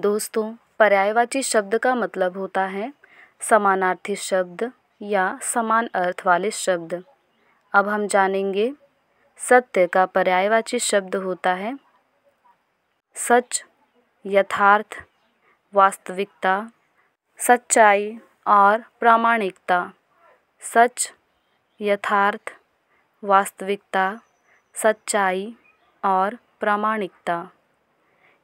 दोस्तों पर्यायवाची शब्द का मतलब होता है समानार्थी शब्द या समान अर्थ वाले शब्द अब हम जानेंगे सत्य का पर्यायवाची शब्द होता है सच यथार्थ वास्तविकता सच्चाई और प्रामाणिकता सच यथार्थ वास्तविकता सच्चाई और प्रामाणिकता